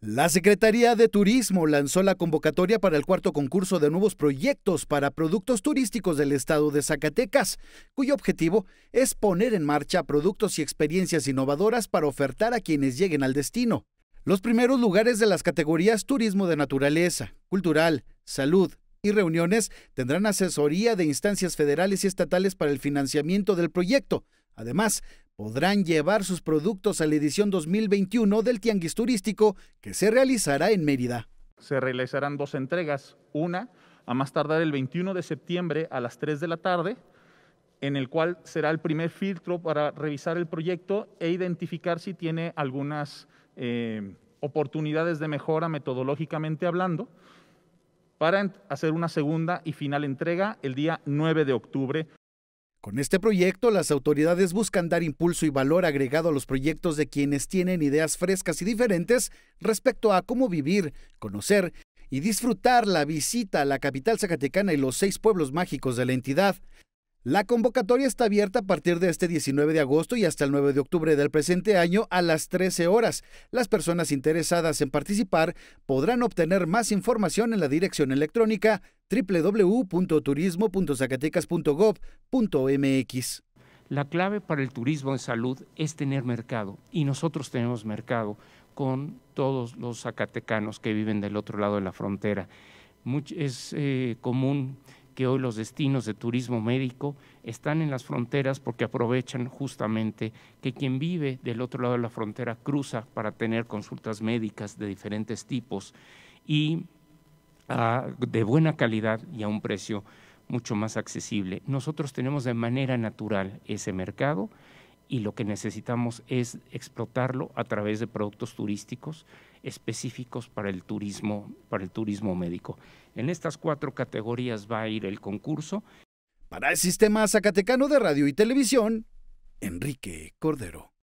La Secretaría de Turismo lanzó la convocatoria para el cuarto concurso de nuevos proyectos para productos turísticos del estado de Zacatecas, cuyo objetivo es poner en marcha productos y experiencias innovadoras para ofertar a quienes lleguen al destino. Los primeros lugares de las categorías Turismo de Naturaleza, Cultural, Salud, y reuniones tendrán asesoría de instancias federales y estatales para el financiamiento del proyecto. Además, podrán llevar sus productos a la edición 2021 del Tianguis Turístico que se realizará en Mérida. Se realizarán dos entregas, una a más tardar el 21 de septiembre a las 3 de la tarde, en el cual será el primer filtro para revisar el proyecto e identificar si tiene algunas eh, oportunidades de mejora metodológicamente hablando, para hacer una segunda y final entrega el día 9 de octubre con este proyecto, las autoridades buscan dar impulso y valor agregado a los proyectos de quienes tienen ideas frescas y diferentes respecto a cómo vivir, conocer y disfrutar la visita a la capital zacatecana y los seis pueblos mágicos de la entidad. La convocatoria está abierta a partir de este 19 de agosto y hasta el 9 de octubre del presente año a las 13 horas. Las personas interesadas en participar podrán obtener más información en la dirección electrónica www.turismo.zacatecas.gov.mx. La clave para el turismo en salud es tener mercado y nosotros tenemos mercado con todos los zacatecanos que viven del otro lado de la frontera. es eh, común que hoy los destinos de turismo médico están en las fronteras porque aprovechan justamente que quien vive del otro lado de la frontera cruza para tener consultas médicas de diferentes tipos y ah, de buena calidad y a un precio mucho más accesible. Nosotros tenemos de manera natural ese mercado y lo que necesitamos es explotarlo a través de productos turísticos específicos para el turismo, para el turismo médico. En estas cuatro categorías va a ir el concurso. Para el Sistema Zacatecano de Radio y Televisión, Enrique Cordero.